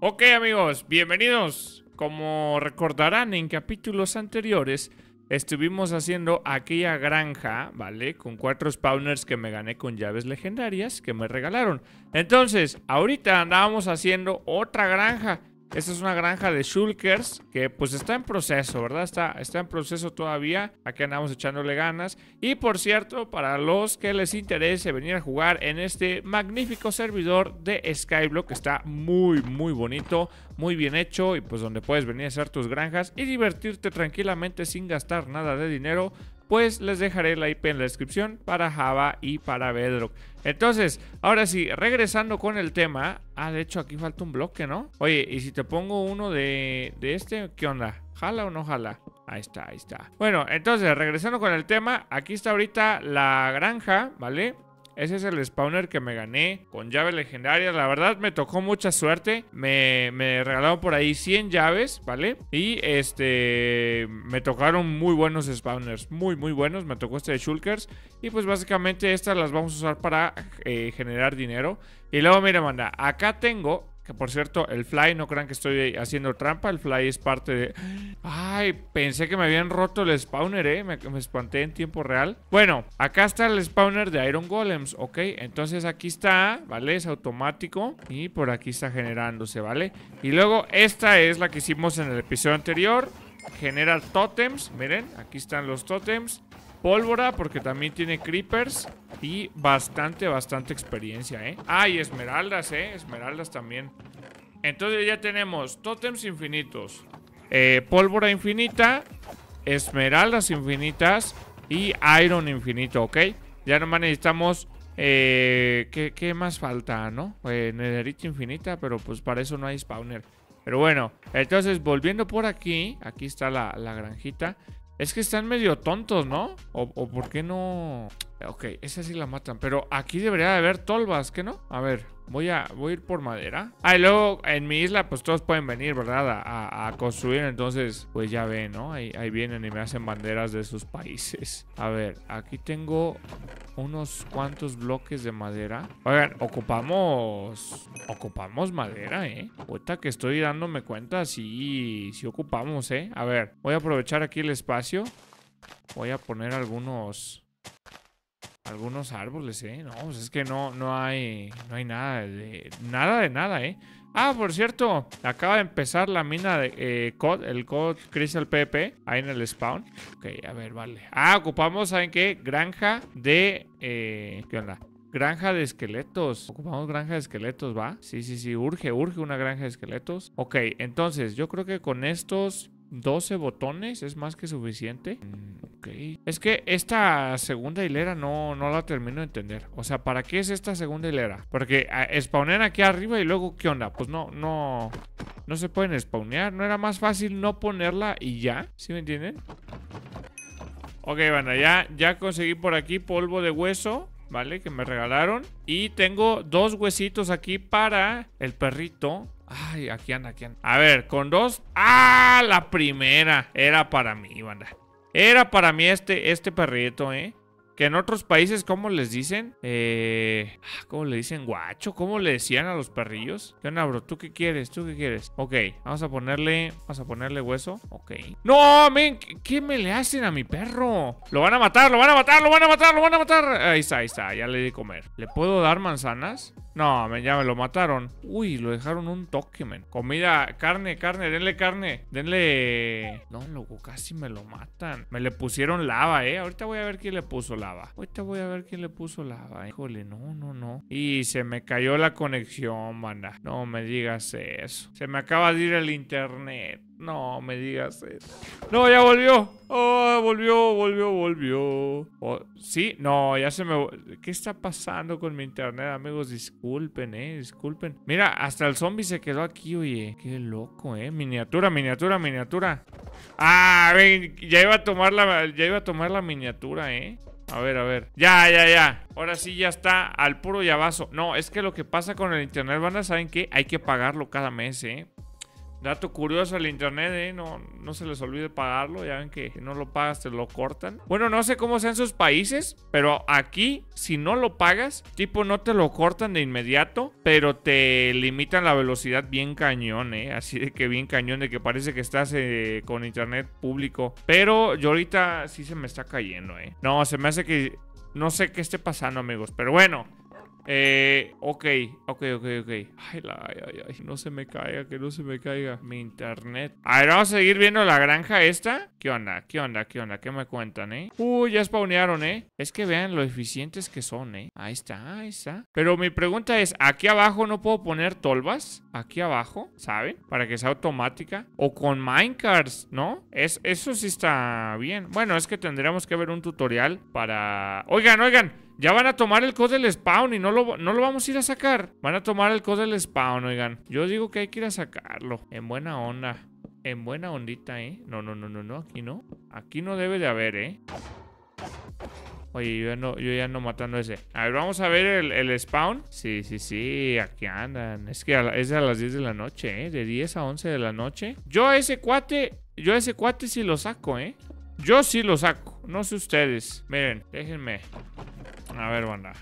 Ok amigos, bienvenidos. Como recordarán en capítulos anteriores, estuvimos haciendo aquella granja, ¿vale? Con cuatro spawners que me gané con llaves legendarias que me regalaron. Entonces, ahorita andábamos haciendo otra granja esta es una granja de shulkers que pues está en proceso, ¿verdad? Está, está en proceso todavía. Aquí andamos echándole ganas. Y por cierto, para los que les interese venir a jugar en este magnífico servidor de Skyblock, que está muy, muy bonito, muy bien hecho y pues donde puedes venir a hacer tus granjas y divertirte tranquilamente sin gastar nada de dinero, pues les dejaré la IP en la descripción para Java y para Bedrock. Entonces, ahora sí, regresando con el tema. Ah, de hecho, aquí falta un bloque, ¿no? Oye, y si te pongo uno de, este, ¿qué onda? ¿Jala o no jala? Ahí está, ahí está. Bueno, entonces, regresando con el tema, aquí está ahorita la granja, ¿vale? Ese es el spawner que me gané con llaves legendaria. La verdad me tocó mucha suerte. Me, me regalaron por ahí 100 llaves, ¿vale? Y este, me tocaron muy buenos spawners. Muy, muy buenos. Me tocó este de Shulkers. Y pues básicamente estas las vamos a usar para eh, generar dinero. Y luego, mira, manda, acá tengo que por cierto, el Fly, no crean que estoy haciendo trampa, el Fly es parte de... Ay, pensé que me habían roto el spawner, eh, me, espanté en tiempo real. Bueno, acá está el spawner de Iron Golems, ok. Entonces aquí está, ¿vale? Es automático y por aquí está generándose, ¿vale? Y luego esta es la que hicimos en el episodio anterior. Genera totems, miren, aquí están los totems pólvora porque también tiene creepers y bastante, bastante experiencia, ¿eh? Ah, y esmeraldas, ¿eh? Esmeraldas también. Entonces ya tenemos tótems infinitos, eh, pólvora infinita, esmeraldas infinitas y iron infinito, ¿ok? Ya nomás necesitamos... Eh, ¿qué, más falta, no? Eh, Nederita infinita, pero pues para eso no hay spawner. Pero bueno, entonces volviendo por aquí, aquí está la, la granjita. Es que están medio tontos, ¿no? ¿O, por qué no...? Ok, esa sí la matan. Pero aquí debería de haber tolvas, ¿qué no? A ver, voy a, voy a ir por madera. Ah, y luego en mi isla, pues todos pueden venir, ¿verdad? A, construir. Entonces, pues ya ven, ¿no? Ahí, vienen y me hacen banderas de sus países. A ver, aquí tengo unos cuantos bloques de madera. Oigan, ocupamos. Ocupamos madera, ¿eh? Ahorita que estoy dándome cuenta, sí, sí ocupamos, ¿eh? A ver, voy a aprovechar aquí el espacio. Voy a poner algunos algunos árboles, ¿eh? No, pues es que no, no hay, no hay nada de, nada de nada, ¿eh? Ah, por cierto, acaba de empezar la mina de eh, COD, el COD Crystal PP, ahí en el spawn. Ok, a ver, vale. Ah, ocupamos, ¿saben qué? Granja de... Eh, ¿Qué onda? Granja de esqueletos. Ocupamos granja de esqueletos, ¿va? Sí, sí, sí, urge, urge una granja de esqueletos. Ok, entonces yo creo que con estos 12 botones es más que suficiente. Mm, es que esta segunda hilera no, no la termino de entender. O sea, ¿para qué es esta segunda hilera? Porque ah, spawnean aquí arriba y luego, ¿qué onda? Pues no, no... No se pueden spawnear. ¿No era más fácil no ponerla y ya? ¿Sí me entienden? Ok, banda, ya, ya conseguí por aquí polvo de hueso. ¿vale? Que me regalaron. Y tengo dos huesitos aquí para el perrito. Ay, aquí anda, aquí anda. A ver, con dos. ¡Ah! La primera era para mí, banda. Era para mí este, este perrito, ¿eh? Que en otros países, ¿cómo les dicen? Eh, ah, ¿Cómo le dicen guacho? ¿Cómo le decían a los perrillos? ¿Qué onda, ¿Tú qué quieres? ¿Tú qué quieres? Ok, vamos a ponerle... Vamos a ponerle hueso. Ok. ¡No, men! ¿Qué me le hacen a mi perro? ¡Lo van a matar! ¡Lo van a matar! ¡Lo van a matar! ¡Lo van a matar! Ahí está, ahí está. Ya le di comer. ¿Le puedo dar manzanas? No, ya me lo mataron. Uy, lo dejaron un toque, men. Comida, carne, carne, denle carne. Denle... No, loco, casi me lo matan. Me le pusieron lava, eh. Ahorita voy a ver quién le puso lava. Ahorita voy a ver quién le puso lava. Eh. Híjole, no, no, no. Y se me cayó la conexión, banda. No me digas eso. Se me acaba de ir el internet. No me digas eso. No, ya volvió. Oh, volvió, volvió, volvió. Oh, sí, no, ya se me... ¿Qué está pasando con mi internet, amigos? Disculpen, eh, disculpen. Mira, hasta el zombie se quedó aquí, oye. Qué loco, eh. Miniatura, miniatura, miniatura. Ah, ven, ya iba a tomar la, ya iba a tomar la miniatura, eh. A ver, a ver. Ya, ya, ya. Ahora sí ya está al puro llavazo. No, es que lo que pasa con el internet, a ¿saben que Hay que pagarlo cada mes, ¿eh? Dato curioso el internet, ¿eh? no, no se les olvide pagarlo, ya ven que si no lo pagas te lo cortan. Bueno, no sé cómo sean sus países, pero aquí si no lo pagas, tipo no te lo cortan de inmediato, pero te limitan la velocidad bien cañón, ¿eh? así de que bien cañón, de que parece que estás eh, con internet público. Pero yo ahorita sí se me está cayendo, ¿eh? No, se me hace que... No sé qué esté pasando amigos, pero bueno, eh, ok, ok, ok, ok. Ay, ay, ay, ay, no se me caiga, que no se me caiga mi internet. A ver, vamos a seguir viendo la granja esta. ¿Qué onda? ¿Qué onda? ¿Qué onda? ¿Qué me cuentan, eh? Uh, ya spawnearon, eh. Es que vean lo eficientes que son, eh. Ahí está, ahí está. Pero mi pregunta es, ¿aquí abajo no puedo poner tolvas? Aquí abajo, ¿saben? Para que sea automática. O con minecarts, ¿no? Es, eso sí está bien. Bueno, es que tendríamos que ver un tutorial para... Oigan, oigan. Ya van a tomar el code del spawn y no lo, no lo vamos a ir a sacar. Van a tomar el code del spawn, oigan. Yo digo que hay que ir a sacarlo. En buena onda. En buena ondita, ¿eh? No, no, no, no, no. Aquí no. Aquí no debe de haber, ¿eh? Oye, yo ya no, yo ya matando ese. A ver, vamos a ver el, spawn. Sí, sí, sí, aquí andan. Es que es a las 10 de la noche, ¿eh? De 10 a 11 de la noche. Yo a ese cuate, yo a ese cuate sí lo saco, ¿eh? Yo sí lo saco. No sé ustedes. Miren, déjenme. A ver, banda.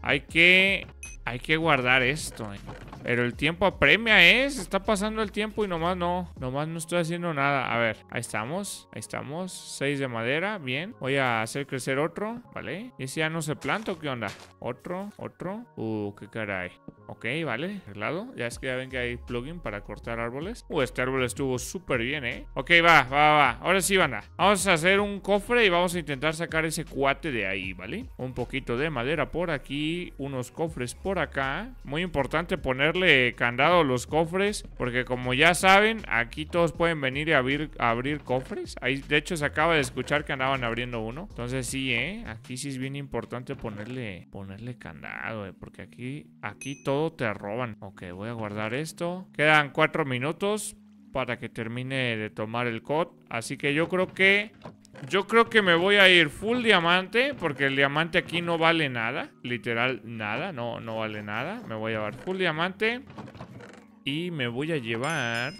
Hay que hay que guardar esto, eh. Pero el tiempo apremia, ¿eh? está pasando el tiempo y nomás no. Nomás no estoy haciendo nada. A ver, ahí estamos. Ahí estamos. Seis de madera. Bien. Voy a hacer crecer otro. ¿Vale? ¿Y si ya no se planta qué onda? Otro, otro. Uh, qué caray. Ok, vale. lado. Ya es que ya ven que hay plugin para cortar árboles. Uh, este árbol estuvo súper bien, ¿eh? Ok, va, va, va. Ahora sí, banda. Vamos a hacer un cofre y vamos a intentar sacar ese cuate de ahí, ¿vale? Un poquito de madera por aquí. Unos cofres por acá. Muy importante ponerle candado los cofres. Porque como ya saben, aquí todos pueden venir y abrir, abrir cofres. Ahí, de hecho, se acaba de escuchar que andaban abriendo uno. Entonces sí, ¿eh? Aquí sí es bien importante ponerle, ponerle candado, eh, Porque aquí, aquí todo te roban. Ok, voy a guardar esto. Quedan cuatro minutos para que termine de tomar el COD. Así que yo creo que yo creo que me voy a ir full diamante Porque el diamante aquí no vale nada Literal, nada, no, no vale nada Me voy a llevar full diamante Y me voy a llevar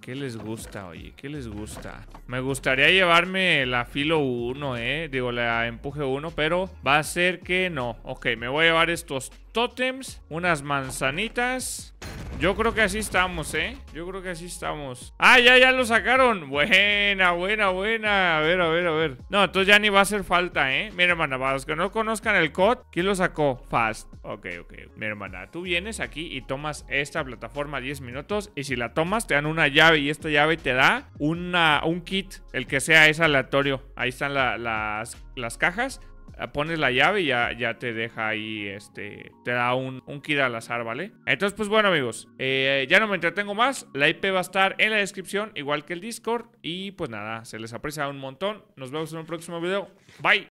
¿Qué les gusta, oye? ¿Qué les gusta? Me gustaría llevarme la filo 1, ¿eh? Digo, la empuje 1, pero va a ser que no. Ok, me voy a llevar estos tótems, unas manzanitas yo creo que así estamos, ¿eh? Yo creo que así estamos. ¡Ah, ya, ya lo sacaron! Buena, buena, buena. A ver, a ver, a ver. No, entonces ya ni va a hacer falta, ¿eh? Mira, hermana, para los que no conozcan el COD, ¿quién lo sacó? Fast. Ok, ok. Mi hermana, tú vienes aquí y tomas esta plataforma 10 minutos y si la tomas te dan una llave y esta llave te da una, un kit, el que sea es aleatorio. Ahí están las, las cajas Ah, pones la llave y ya, ya te deja ahí, este, te da un, un al azar, ¿vale? Entonces, pues bueno, amigos, eh, ya no me entretengo más. La IP va a estar en la descripción, igual que el Discord. Y pues nada, se les aprecia un montón. Nos vemos en un próximo video. Bye.